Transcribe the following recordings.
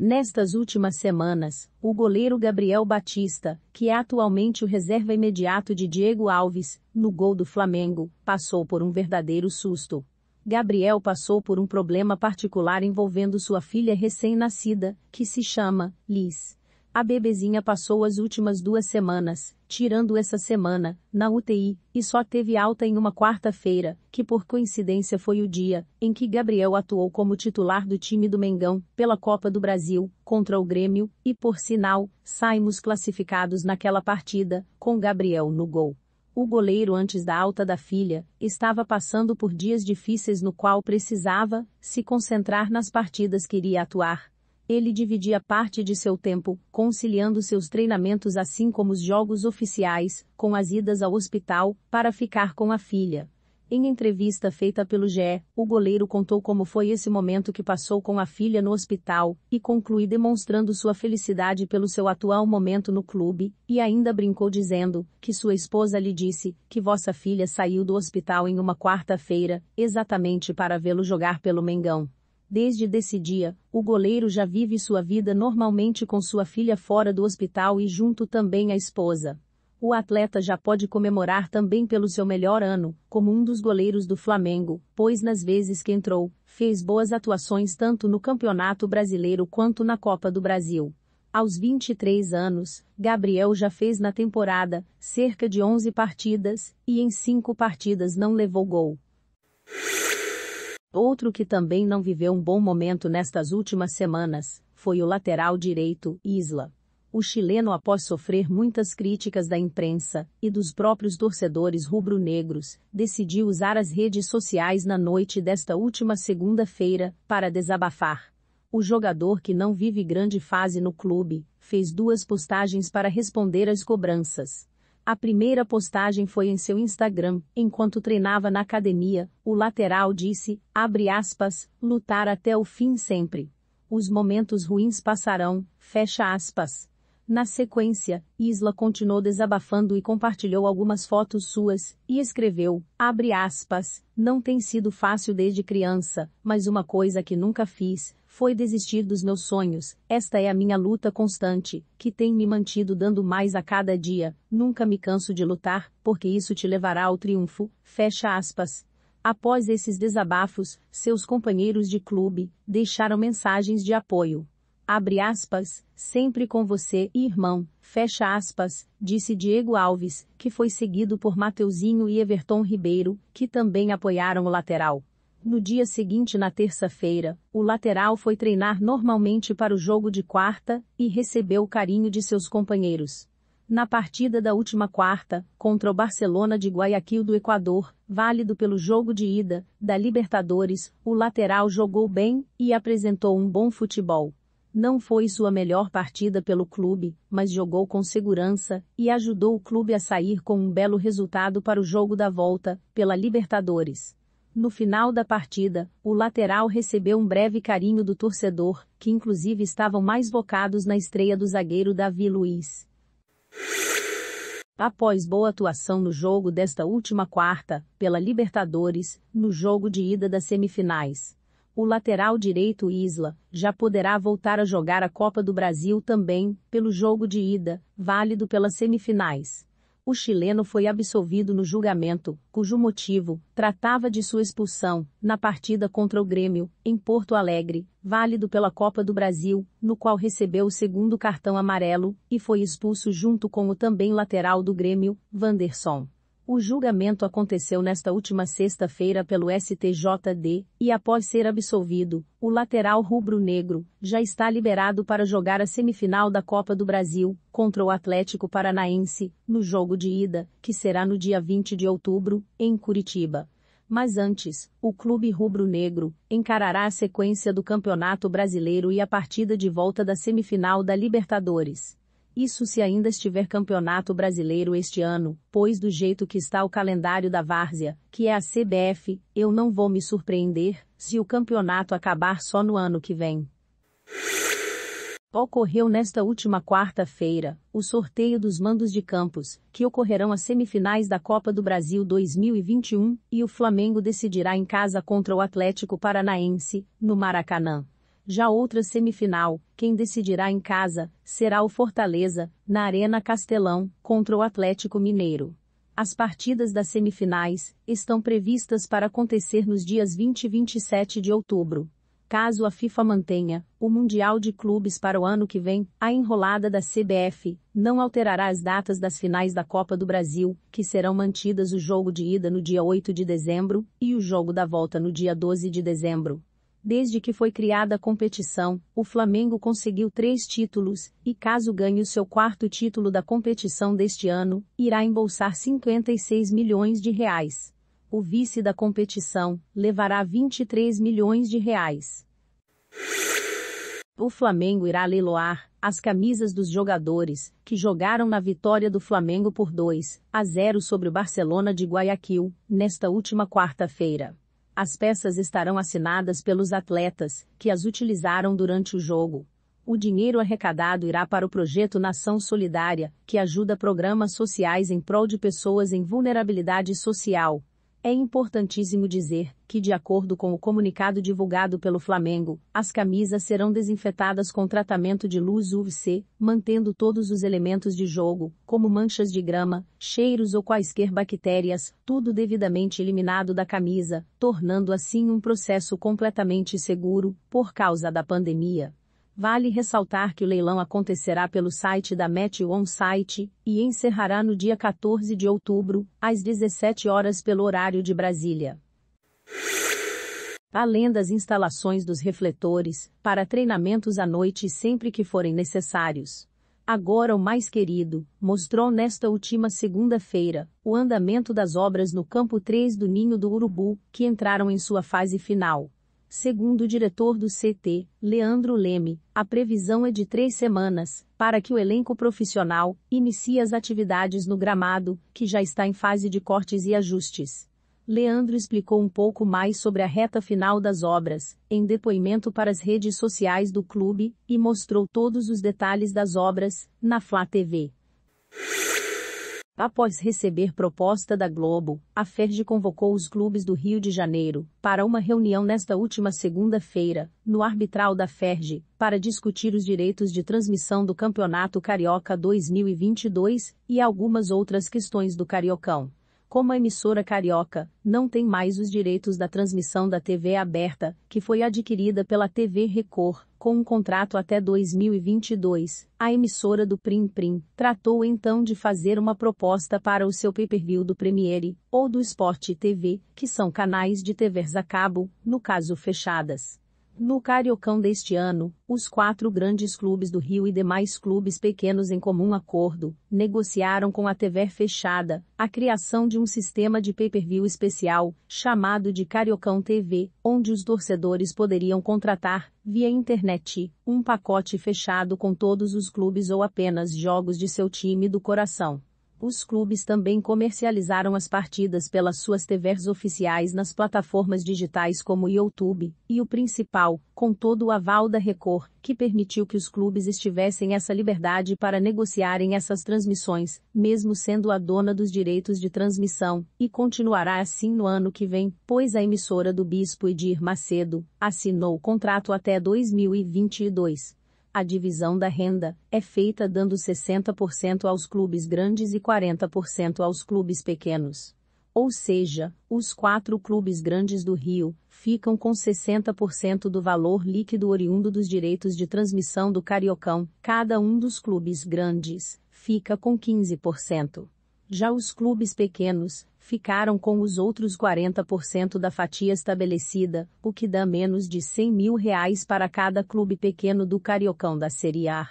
Nestas últimas semanas, o goleiro Gabriel Batista, que é atualmente o reserva imediato de Diego Alves, no gol do Flamengo, passou por um verdadeiro susto. Gabriel passou por um problema particular envolvendo sua filha recém-nascida, que se chama Liz. A bebezinha passou as últimas duas semanas, tirando essa semana, na UTI, e só teve alta em uma quarta-feira, que por coincidência foi o dia em que Gabriel atuou como titular do time do Mengão, pela Copa do Brasil, contra o Grêmio, e por sinal, saímos classificados naquela partida, com Gabriel no gol. O goleiro antes da alta da filha, estava passando por dias difíceis no qual precisava se concentrar nas partidas que iria atuar, ele dividia parte de seu tempo, conciliando seus treinamentos assim como os jogos oficiais, com as idas ao hospital, para ficar com a filha. Em entrevista feita pelo GE, o goleiro contou como foi esse momento que passou com a filha no hospital, e conclui demonstrando sua felicidade pelo seu atual momento no clube, e ainda brincou dizendo que sua esposa lhe disse que vossa filha saiu do hospital em uma quarta-feira, exatamente para vê-lo jogar pelo Mengão. Desde desse dia, o goleiro já vive sua vida normalmente com sua filha fora do hospital e junto também a esposa. O atleta já pode comemorar também pelo seu melhor ano, como um dos goleiros do Flamengo, pois nas vezes que entrou, fez boas atuações tanto no Campeonato Brasileiro quanto na Copa do Brasil. Aos 23 anos, Gabriel já fez na temporada cerca de 11 partidas e em 5 partidas não levou gol. Outro que também não viveu um bom momento nestas últimas semanas foi o lateral direito, Isla. O chileno, após sofrer muitas críticas da imprensa e dos próprios torcedores rubro-negros, decidiu usar as redes sociais na noite desta última segunda-feira para desabafar. O jogador que não vive grande fase no clube fez duas postagens para responder às cobranças. A primeira postagem foi em seu Instagram, enquanto treinava na academia, o lateral disse, abre aspas, lutar até o fim sempre. Os momentos ruins passarão, fecha aspas. Na sequência, Isla continuou desabafando e compartilhou algumas fotos suas, e escreveu, abre aspas, não tem sido fácil desde criança, mas uma coisa que nunca fiz, foi desistir dos meus sonhos, esta é a minha luta constante, que tem me mantido dando mais a cada dia, nunca me canso de lutar, porque isso te levará ao triunfo, fecha aspas. Após esses desabafos, seus companheiros de clube deixaram mensagens de apoio. Abre aspas, sempre com você, irmão, fecha aspas, disse Diego Alves, que foi seguido por Mateuzinho e Everton Ribeiro, que também apoiaram o lateral. No dia seguinte, na terça-feira, o lateral foi treinar normalmente para o jogo de quarta e recebeu o carinho de seus companheiros. Na partida da última quarta, contra o Barcelona de Guayaquil do Equador, válido pelo jogo de ida da Libertadores, o lateral jogou bem e apresentou um bom futebol. Não foi sua melhor partida pelo clube, mas jogou com segurança e ajudou o clube a sair com um belo resultado para o jogo da volta pela Libertadores. No final da partida, o lateral recebeu um breve carinho do torcedor, que inclusive estavam mais focados na estreia do zagueiro Davi Luiz. Após boa atuação no jogo desta última quarta, pela Libertadores, no jogo de ida das semifinais, o lateral direito Isla já poderá voltar a jogar a Copa do Brasil também, pelo jogo de ida, válido pelas semifinais o chileno foi absolvido no julgamento, cujo motivo tratava de sua expulsão, na partida contra o Grêmio, em Porto Alegre, válido pela Copa do Brasil, no qual recebeu o segundo cartão amarelo e foi expulso junto com o também lateral do Grêmio, Vanderson. O julgamento aconteceu nesta última sexta-feira pelo STJD, e após ser absolvido, o lateral rubro-negro já está liberado para jogar a semifinal da Copa do Brasil, contra o Atlético Paranaense, no jogo de ida, que será no dia 20 de outubro, em Curitiba. Mas antes, o clube rubro-negro encarará a sequência do Campeonato Brasileiro e a partida de volta da semifinal da Libertadores. Isso se ainda estiver campeonato brasileiro este ano, pois do jeito que está o calendário da Várzea, que é a CBF, eu não vou me surpreender se o campeonato acabar só no ano que vem. Ocorreu nesta última quarta-feira o sorteio dos mandos de campos, que ocorrerão as semifinais da Copa do Brasil 2021, e o Flamengo decidirá em casa contra o Atlético Paranaense, no Maracanã. Já outra semifinal, quem decidirá em casa, será o Fortaleza, na Arena Castelão, contra o Atlético Mineiro. As partidas das semifinais estão previstas para acontecer nos dias 20 e 27 de outubro. Caso a FIFA mantenha o Mundial de Clubes para o ano que vem, a enrolada da CBF não alterará as datas das finais da Copa do Brasil, que serão mantidas o jogo de ida no dia 8 de dezembro e o jogo da volta no dia 12 de dezembro. Desde que foi criada a competição, o Flamengo conseguiu três títulos, e caso ganhe o seu quarto título da competição deste ano, irá embolsar 56 milhões de reais. O vice da competição levará 23 milhões de reais. O Flamengo irá leiloar as camisas dos jogadores que jogaram na vitória do Flamengo por 2 a 0 sobre o Barcelona de Guayaquil, nesta última quarta-feira. As peças estarão assinadas pelos atletas, que as utilizaram durante o jogo. O dinheiro arrecadado irá para o projeto Nação Solidária, que ajuda programas sociais em prol de pessoas em vulnerabilidade social, é importantíssimo dizer que, de acordo com o comunicado divulgado pelo Flamengo, as camisas serão desinfetadas com tratamento de luz UVC, mantendo todos os elementos de jogo, como manchas de grama, cheiros ou quaisquer bactérias, tudo devidamente eliminado da camisa, tornando assim um processo completamente seguro, por causa da pandemia. Vale ressaltar que o leilão acontecerá pelo site da Met On Site e encerrará no dia 14 de outubro, às 17 horas pelo horário de Brasília. Além das instalações dos refletores, para treinamentos à noite sempre que forem necessários. Agora o mais querido, mostrou nesta última segunda-feira o andamento das obras no campo 3 do Ninho do Urubu, que entraram em sua fase final. Segundo o diretor do CT, Leandro Leme, a previsão é de três semanas, para que o elenco profissional inicie as atividades no gramado, que já está em fase de cortes e ajustes. Leandro explicou um pouco mais sobre a reta final das obras, em depoimento para as redes sociais do clube, e mostrou todos os detalhes das obras, na Flá TV. Após receber proposta da Globo, a FERJ convocou os clubes do Rio de Janeiro para uma reunião nesta última segunda-feira, no arbitral da FERJ, para discutir os direitos de transmissão do Campeonato Carioca 2022 e algumas outras questões do Cariocão como a emissora carioca não tem mais os direitos da transmissão da TV aberta, que foi adquirida pela TV Record, com um contrato até 2022, a emissora do Prim Prim tratou então de fazer uma proposta para o seu pay-per-view do Premiere ou do Sport TV, que são canais de TVs a cabo, no caso fechadas. No Cariocão deste ano, os quatro grandes clubes do Rio e demais clubes pequenos em comum acordo, negociaram com a TV fechada, a criação de um sistema de pay-per-view especial, chamado de Cariocão TV, onde os torcedores poderiam contratar, via internet, um pacote fechado com todos os clubes ou apenas jogos de seu time do coração. Os clubes também comercializaram as partidas pelas suas TVs oficiais nas plataformas digitais como YouTube, e o principal, com todo o aval da Record, que permitiu que os clubes estivessem essa liberdade para negociarem essas transmissões, mesmo sendo a dona dos direitos de transmissão, e continuará assim no ano que vem, pois a emissora do Bispo Edir Macedo assinou o contrato até 2022. A divisão da renda é feita dando 60% aos clubes grandes e 40% aos clubes pequenos. Ou seja, os quatro clubes grandes do Rio ficam com 60% do valor líquido oriundo dos direitos de transmissão do Cariocão, cada um dos clubes grandes fica com 15%. Já os clubes pequenos ficaram com os outros 40% da fatia estabelecida, o que dá menos de 100 mil reais para cada clube pequeno do Cariocão da Série A.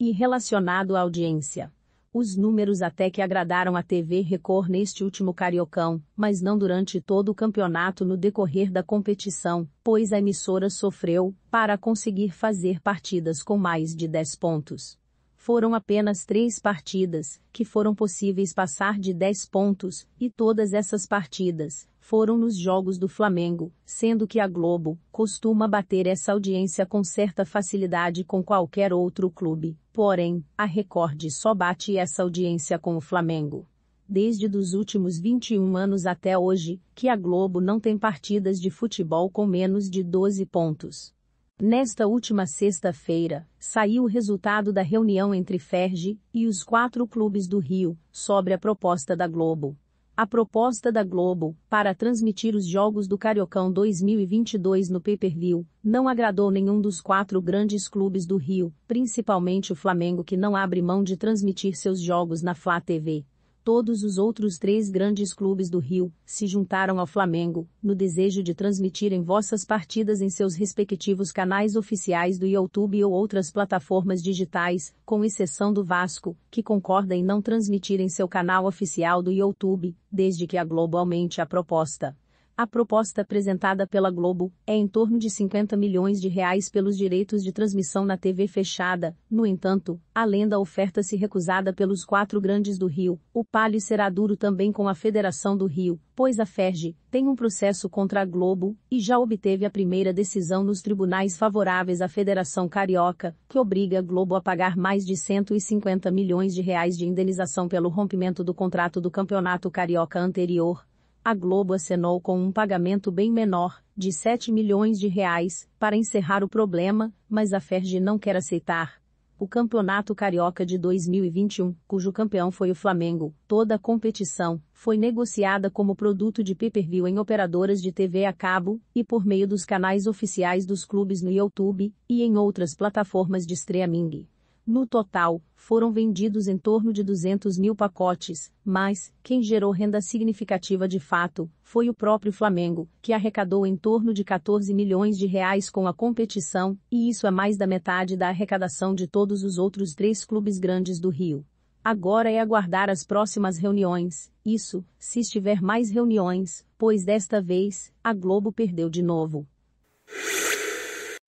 E relacionado à audiência. Os números até que agradaram a TV Record neste último Cariocão, mas não durante todo o campeonato no decorrer da competição, pois a emissora sofreu, para conseguir fazer partidas com mais de 10 pontos. Foram apenas três partidas, que foram possíveis passar de 10 pontos, e todas essas partidas foram nos jogos do Flamengo, sendo que a Globo costuma bater essa audiência com certa facilidade com qualquer outro clube, porém, a Record só bate essa audiência com o Flamengo desde dos últimos 21 anos até hoje, que a Globo não tem partidas de futebol com menos de 12 pontos. Nesta última sexta-feira, saiu o resultado da reunião entre Ferge e os quatro clubes do Rio sobre a proposta da Globo. A proposta da Globo para transmitir os jogos do Cariocão 2022 no pay-per-view não agradou nenhum dos quatro grandes clubes do Rio, principalmente o Flamengo que não abre mão de transmitir seus jogos na Flá TV todos os outros três grandes clubes do Rio se juntaram ao Flamengo, no desejo de transmitirem vossas partidas em seus respectivos canais oficiais do YouTube ou outras plataformas digitais, com exceção do Vasco, que concorda em não transmitir em seu canal oficial do YouTube, desde que a globalmente a proposta. A proposta apresentada pela Globo é em torno de 50 milhões de reais pelos direitos de transmissão na TV fechada. No entanto, além da oferta se recusada pelos quatro grandes do Rio, o palio será duro também com a Federação do Rio, pois a FERJ tem um processo contra a Globo e já obteve a primeira decisão nos tribunais favoráveis à Federação Carioca, que obriga a Globo a pagar mais de 150 milhões de reais de indenização pelo rompimento do contrato do Campeonato Carioca anterior a Globo acenou com um pagamento bem menor, de 7 milhões de reais, para encerrar o problema, mas a Ferdi não quer aceitar. O Campeonato Carioca de 2021, cujo campeão foi o Flamengo, toda a competição, foi negociada como produto de pay-per-view em operadoras de TV a cabo, e por meio dos canais oficiais dos clubes no YouTube, e em outras plataformas de streaming. No total, foram vendidos em torno de 200 mil pacotes, mas, quem gerou renda significativa de fato, foi o próprio Flamengo, que arrecadou em torno de 14 milhões de reais com a competição, e isso é mais da metade da arrecadação de todos os outros três clubes grandes do Rio. Agora é aguardar as próximas reuniões, isso, se estiver mais reuniões, pois desta vez, a Globo perdeu de novo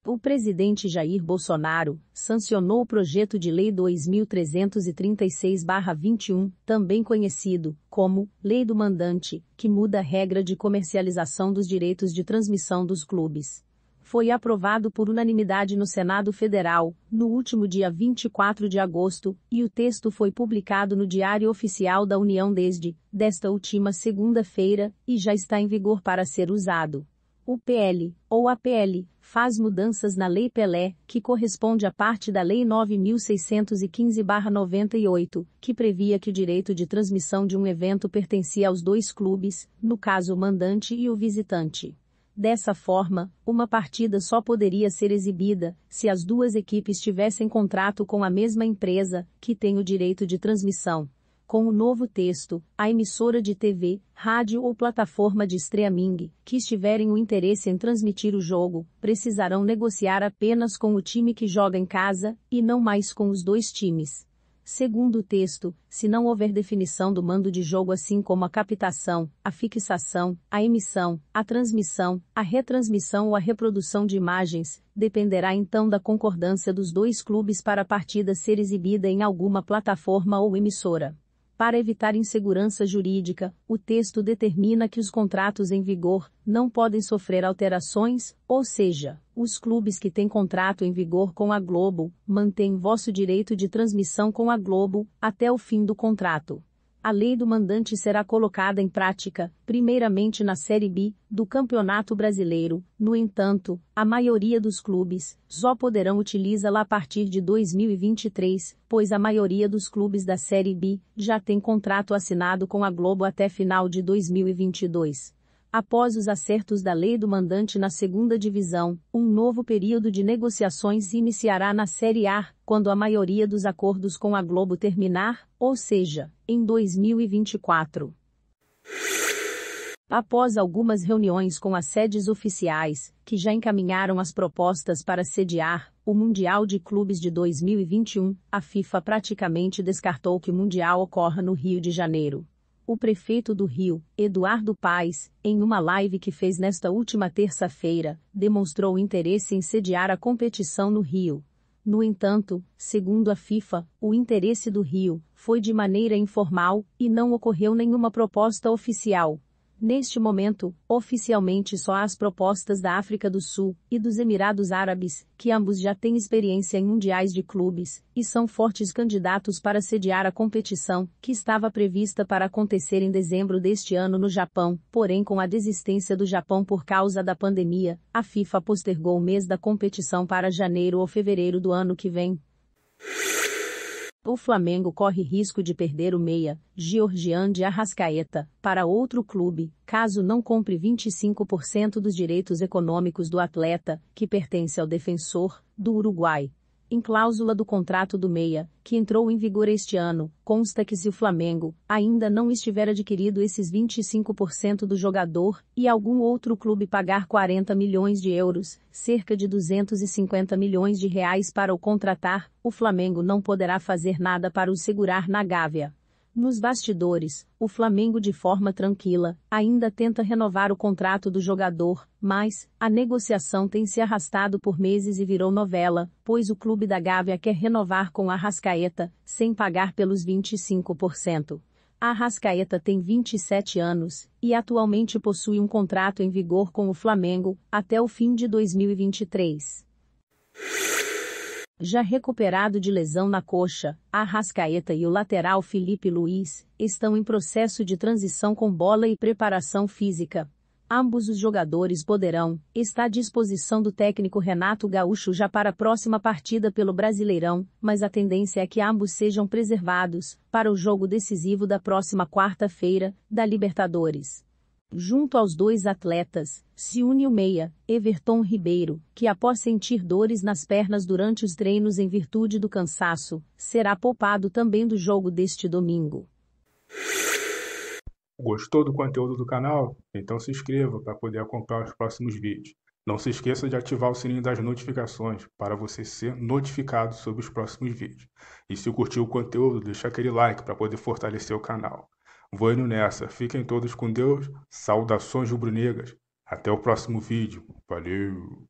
o presidente Jair Bolsonaro sancionou o projeto de lei 2336/21, também conhecido como Lei do Mandante, que muda a regra de comercialização dos direitos de transmissão dos clubes. Foi aprovado por unanimidade no Senado Federal, no último dia 24 de agosto, e o texto foi publicado no Diário Oficial da União desde desta última segunda-feira e já está em vigor para ser usado. O PL, ou APL, faz mudanças na Lei Pelé, que corresponde à parte da Lei 9615-98, que previa que o direito de transmissão de um evento pertencia aos dois clubes, no caso o mandante e o visitante. Dessa forma, uma partida só poderia ser exibida se as duas equipes tivessem contrato com a mesma empresa, que tem o direito de transmissão com o novo texto, a emissora de TV, rádio ou plataforma de streaming que estiverem o interesse em transmitir o jogo, precisarão negociar apenas com o time que joga em casa, e não mais com os dois times. Segundo o texto, se não houver definição do mando de jogo assim como a captação, a fixação, a emissão, a transmissão, a retransmissão ou a reprodução de imagens, dependerá então da concordância dos dois clubes para a partida ser exibida em alguma plataforma ou emissora. Para evitar insegurança jurídica, o texto determina que os contratos em vigor não podem sofrer alterações, ou seja, os clubes que têm contrato em vigor com a Globo mantêm vosso direito de transmissão com a Globo até o fim do contrato a lei do mandante será colocada em prática, primeiramente na Série B do Campeonato Brasileiro. No entanto, a maioria dos clubes só poderão utilizá-la a partir de 2023, pois a maioria dos clubes da Série B já tem contrato assinado com a Globo até final de 2022. Após os acertos da lei do mandante na segunda divisão, um novo período de negociações iniciará na Série A, quando a maioria dos acordos com a Globo terminar, ou seja, em 2024. Após algumas reuniões com as sedes oficiais, que já encaminharam as propostas para sediar o Mundial de Clubes de 2021, a FIFA praticamente descartou que o Mundial ocorra no Rio de Janeiro o prefeito do Rio, Eduardo Paes, em uma live que fez nesta última terça-feira, demonstrou interesse em sediar a competição no Rio. No entanto, segundo a FIFA, o interesse do Rio foi de maneira informal e não ocorreu nenhuma proposta oficial. Neste momento, oficialmente só há as propostas da África do Sul e dos Emirados Árabes, que ambos já têm experiência em mundiais de clubes e são fortes candidatos para sediar a competição, que estava prevista para acontecer em dezembro deste ano no Japão, porém com a desistência do Japão por causa da pandemia, a FIFA postergou o mês da competição para janeiro ou fevereiro do ano que vem. O Flamengo corre risco de perder o meia, Georgian de Arrascaeta, para outro clube, caso não compre 25% dos direitos econômicos do atleta, que pertence ao defensor, do Uruguai. Em cláusula do contrato do Meia, que entrou em vigor este ano, consta que se o Flamengo ainda não estiver adquirido esses 25% do jogador e algum outro clube pagar 40 milhões de euros, cerca de 250 milhões de reais para o contratar, o Flamengo não poderá fazer nada para o segurar na Gávea. Nos bastidores, o Flamengo de forma tranquila ainda tenta renovar o contrato do jogador, mas a negociação tem se arrastado por meses e virou novela, pois o clube da Gávea quer renovar com a Rascaeta, sem pagar pelos 25%. A Rascaeta tem 27 anos e atualmente possui um contrato em vigor com o Flamengo até o fim de 2023. Já recuperado de lesão na coxa, a Rascaeta e o lateral Felipe Luiz estão em processo de transição com bola e preparação física. Ambos os jogadores poderão estar à disposição do técnico Renato Gaúcho já para a próxima partida pelo Brasileirão, mas a tendência é que ambos sejam preservados para o jogo decisivo da próxima quarta-feira, da Libertadores. Junto aos dois atletas, se une o meia, Everton Ribeiro, que após sentir dores nas pernas durante os treinos em virtude do cansaço, será poupado também do jogo deste domingo. Gostou do conteúdo do canal? Então se inscreva para poder acompanhar os próximos vídeos. Não se esqueça de ativar o sininho das notificações para você ser notificado sobre os próximos vídeos. E se curtiu o conteúdo, deixa aquele like para poder fortalecer o canal. Vou indo nessa. Fiquem todos com Deus. Saudações rubro-negras. Até o próximo vídeo. Valeu!